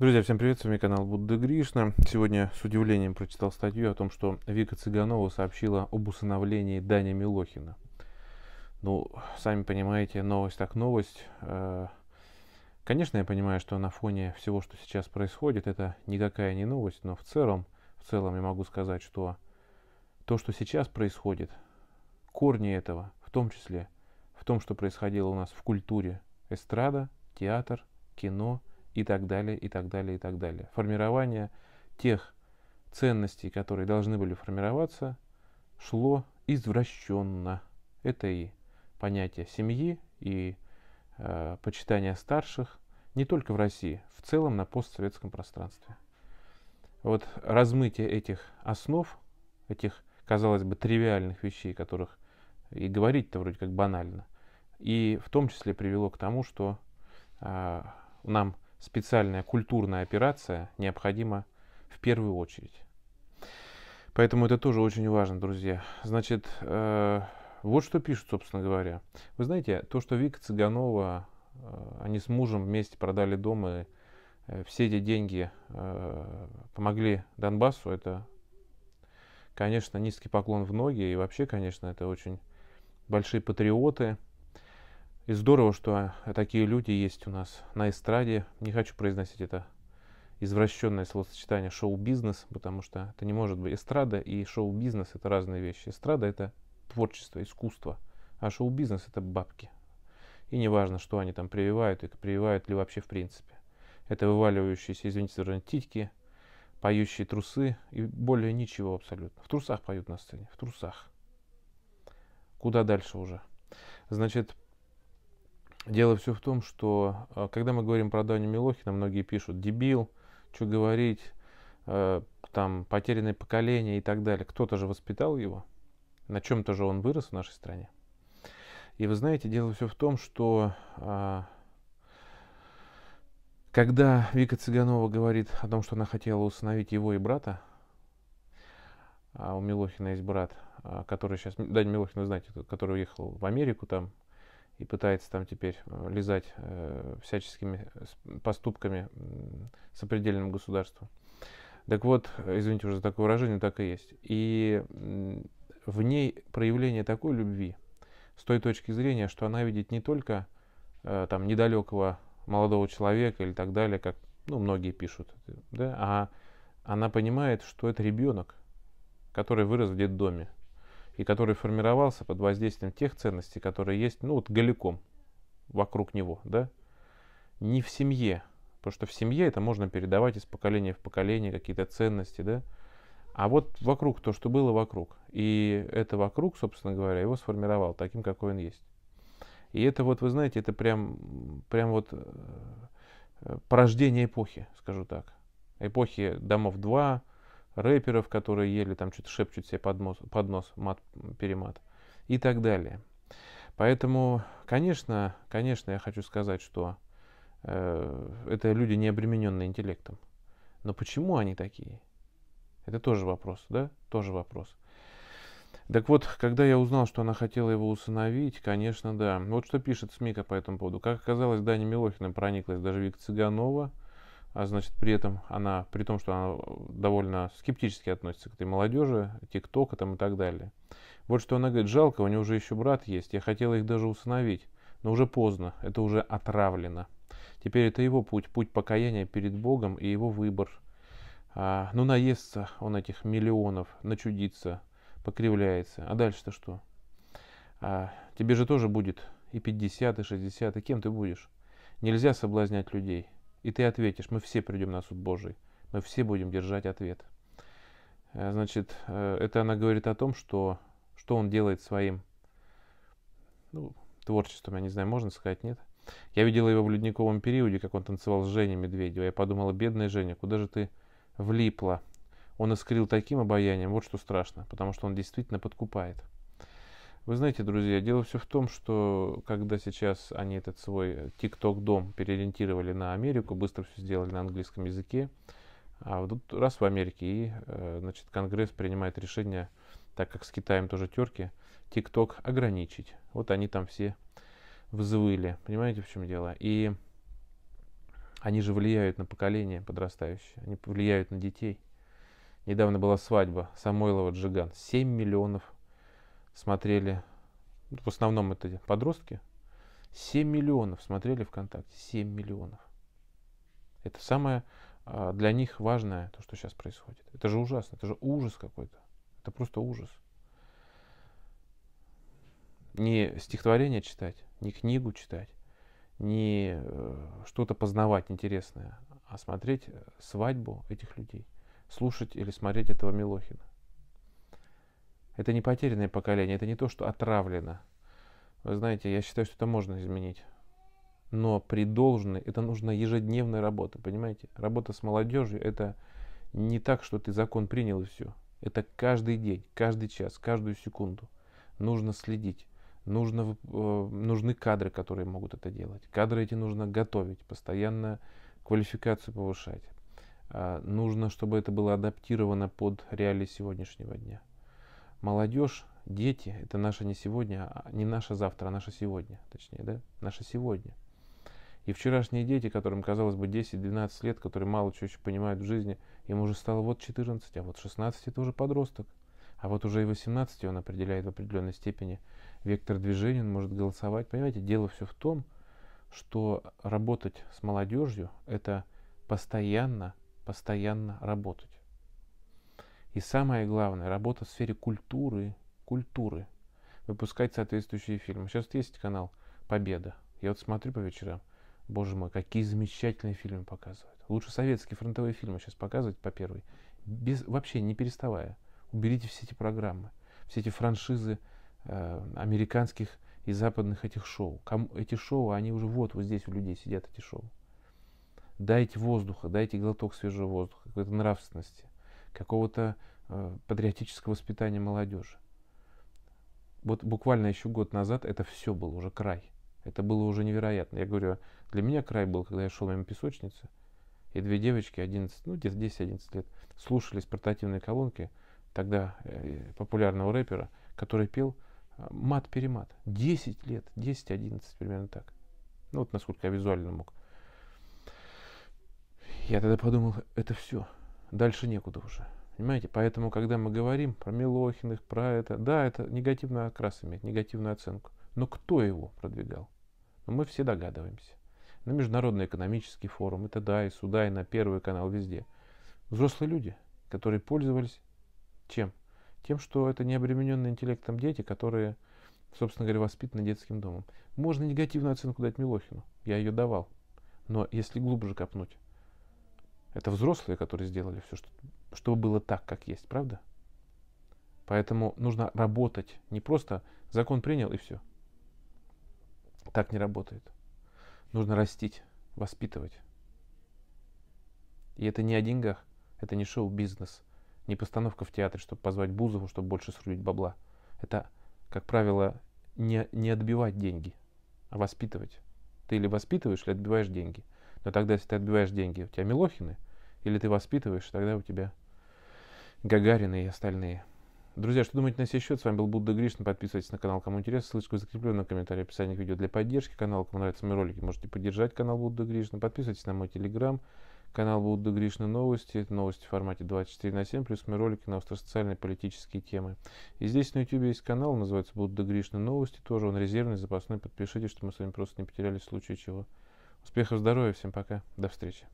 Друзья, всем привет, с вами канал Будда Гришна. Сегодня с удивлением прочитал статью о том, что Вика Цыганова сообщила об усыновлении Дани Милохина. Ну, сами понимаете, новость так новость. Э, конечно, я понимаю, что на фоне всего, что сейчас происходит, это никакая не новость, но в целом, в целом я могу сказать, что то, что сейчас происходит, корни этого, в том числе в том, что происходило у нас в культуре эстрада, театр, кино – и так далее, и так далее, и так далее. Формирование тех ценностей, которые должны были формироваться, шло извращенно. Это и понятие семьи, и э, почитание старших, не только в России, в целом на постсоветском пространстве. Вот размытие этих основ, этих, казалось бы, тривиальных вещей, которых и говорить-то вроде как банально, и в том числе привело к тому, что э, нам специальная культурная операция необходима в первую очередь. Поэтому это тоже очень важно, друзья. Значит, э, вот что пишут, собственно говоря. Вы знаете, то, что Вика Цыганова, э, они с мужем вместе продали дом и э, все эти деньги э, помогли Донбассу, это, конечно, низкий поклон в ноги. И вообще, конечно, это очень большие патриоты. И здорово, что такие люди есть у нас на эстраде. Не хочу произносить это извращенное словосочетание шоу-бизнес, потому что это не может быть. Эстрада и шоу-бизнес это разные вещи. Эстрада это творчество, искусство, а шоу-бизнес это бабки. И не важно, что они там прививают и прививают ли вообще в принципе. Это вываливающиеся, извините, за титьки, поющие трусы и более ничего абсолютно. В трусах поют на сцене, в трусах. Куда дальше уже? Значит, Дело все в том, что э, когда мы говорим про Даню Милохина, многие пишут «дебил», что говорить, э, там, потерянное поколение и так далее. Кто-то же воспитал его, на чем-то же он вырос в нашей стране. И вы знаете, дело все в том, что э, когда Вика Цыганова говорит о том, что она хотела усыновить его и брата, а у Милохина есть брат, э, который сейчас, Даня Милохин, вы знаете, который уехал в Америку, там и пытается там теперь э, лизать э, всяческими э, поступками сопредельным государству. Так вот, э, извините уже за такое выражение, так и есть. И в ней проявление такой любви, с той точки зрения, что она видит не только э, там недалекого молодого человека или так далее, как ну, многие пишут, да, а она понимает, что это ребенок, который вырос в детдоме, и который формировался под воздействием тех ценностей, которые есть, ну вот голиком вокруг него, да, не в семье, потому что в семье это можно передавать из поколения в поколение какие-то ценности, да, а вот вокруг, то, что было вокруг, и это вокруг, собственно говоря, его сформировал таким, какой он есть. И это вот, вы знаете, это прям, прям вот э, порождение эпохи, скажу так. Эпохи домов 2, рэперов, которые ели там что-то шепчут себе под, нос, под нос, мат-перемат и так далее. Поэтому, конечно, конечно, я хочу сказать, что э, это люди, не обремененные интеллектом. Но почему они такие? Это тоже вопрос, да? Тоже вопрос. Так вот, когда я узнал, что она хотела его усыновить, конечно, да. Вот что пишет СМИка по этому поводу. Как оказалось, Даня Милохина прониклась даже Вика Цыганова – а значит, при этом она, при том, что она довольно скептически относится к этой молодежи, ТикТока там и так далее. Вот что она говорит, жалко, у нее уже еще брат есть, я хотела их даже усыновить, но уже поздно, это уже отравлено. Теперь это его путь, путь покаяния перед Богом и его выбор. А, ну, наестся он этих миллионов, начудится, покривляется. А дальше-то что? А, тебе же тоже будет и 50, и 60, и кем ты будешь? Нельзя соблазнять людей. И ты ответишь, мы все придем на суд Божий, мы все будем держать ответ. Э, значит, э, это она говорит о том, что, что он делает своим ну, творчеством, я не знаю, можно сказать, нет? Я видела его в ледниковом периоде, как он танцевал с Женей Медведевой. Я подумала, бедная Женя, куда же ты влипла? Он искрил таким обаянием, вот что страшно, потому что он действительно подкупает. Вы знаете, друзья, дело все в том, что когда сейчас они этот свой TikTok-дом переориентировали на Америку, быстро все сделали на английском языке, а вот тут раз в Америке, и э, значит, Конгресс принимает решение, так как с Китаем тоже терки, TikTok ограничить. Вот они там все взвыли. Понимаете, в чем дело? И они же влияют на поколение подрастающее, они влияют на детей. Недавно была свадьба Самойлова Джиган. 7 миллионов смотрели, в основном это подростки, 7 миллионов смотрели ВКонтакте, 7 миллионов. Это самое а, для них важное, то, что сейчас происходит. Это же ужасно, это же ужас какой-то. Это просто ужас. Не стихотворение читать, не книгу читать, не э, что-то познавать интересное, а смотреть э, свадьбу этих людей, слушать или смотреть этого Милохина. Это не потерянное поколение, это не то, что отравлено. Вы знаете, я считаю, что это можно изменить. Но при должной, это нужна ежедневная работа, понимаете? Работа с молодежью, это не так, что ты закон принял и все. Это каждый день, каждый час, каждую секунду. Нужно следить. Нужно, э, нужны кадры, которые могут это делать. Кадры эти нужно готовить, постоянно квалификацию повышать. Э, нужно, чтобы это было адаптировано под реалии сегодняшнего дня молодежь, дети – это наше не сегодня, а не наше завтра, а наше сегодня, точнее, да? Наше сегодня. И вчерашние дети, которым, казалось бы, 10-12 лет, которые мало чего еще понимают в жизни, им уже стало вот 14, а вот 16 – это уже подросток. А вот уже и 18 он определяет в определенной степени вектор движения, он может голосовать. Понимаете, дело все в том, что работать с молодежью – это постоянно, постоянно работать. И самое главное, работа в сфере культуры, культуры, выпускать соответствующие фильмы. Сейчас есть канал «Победа». Я вот смотрю по вечерам, боже мой, какие замечательные фильмы показывают. Лучше советские фронтовые фильмы сейчас показывать по первой, без, вообще не переставая. Уберите все эти программы, все эти франшизы э, американских и западных этих шоу. Ком, эти шоу, они уже вот, вот здесь у людей сидят, эти шоу. Дайте воздуха, дайте глоток свежего воздуха, какой-то нравственности какого-то э, патриотического воспитания молодежи. Вот буквально еще год назад это все был уже край. Это было уже невероятно. Я говорю, для меня край был, когда я шел мимо песочницы, и две девочки, 11, ну, где-то 10-11 лет, слушались портативные колонки тогда э, популярного рэпера, который пел э, мат-перемат. 10 лет, 10-11 примерно так. Ну вот насколько я визуально мог. Я тогда подумал, это все дальше некуда уже. Понимаете? Поэтому, когда мы говорим про Милохиных, про это, да, это негативный окрас имеет, негативную оценку. Но кто его продвигал? Ну, мы все догадываемся. На Международный экономический форум, это да, и сюда, и на Первый канал, везде. Взрослые люди, которые пользовались чем? Тем, что это необремененные интеллектом дети, которые, собственно говоря, воспитаны детским домом. Можно негативную оценку дать Милохину. Я ее давал. Но если глубже копнуть, это взрослые, которые сделали все, чтобы было так, как есть, правда? Поэтому нужно работать. Не просто закон принял и все. Так не работает. Нужно растить, воспитывать. И это не о деньгах, это не шоу-бизнес, не постановка в театре, чтобы позвать Бузову, чтобы больше срубить бабла. Это, как правило, не, не отбивать деньги, а воспитывать. Ты или воспитываешь, или отбиваешь деньги – но тогда, если ты отбиваешь деньги, у тебя Милохины, или ты воспитываешь, тогда у тебя Гагарины и остальные. Друзья, что думаете на сей счет? С вами был Будда Гришна. Подписывайтесь на канал, кому интересно. Ссылочку закрепленную в комментарии описании к видео для поддержки канала. Кому нравятся мои ролики, можете поддержать канал Будда Гришна. Подписывайтесь на мой телеграм. Канал Будда Гришна новости. Это новости в формате 24 на 7, плюс мои ролики на социальные политические темы. И здесь на YouTube есть канал, называется Будда Гришна новости. Тоже он резервный, запасной. Подпишитесь, чтобы мы с вами просто не потерялись в случае чего. Успехов, здоровья, всем пока, до встречи.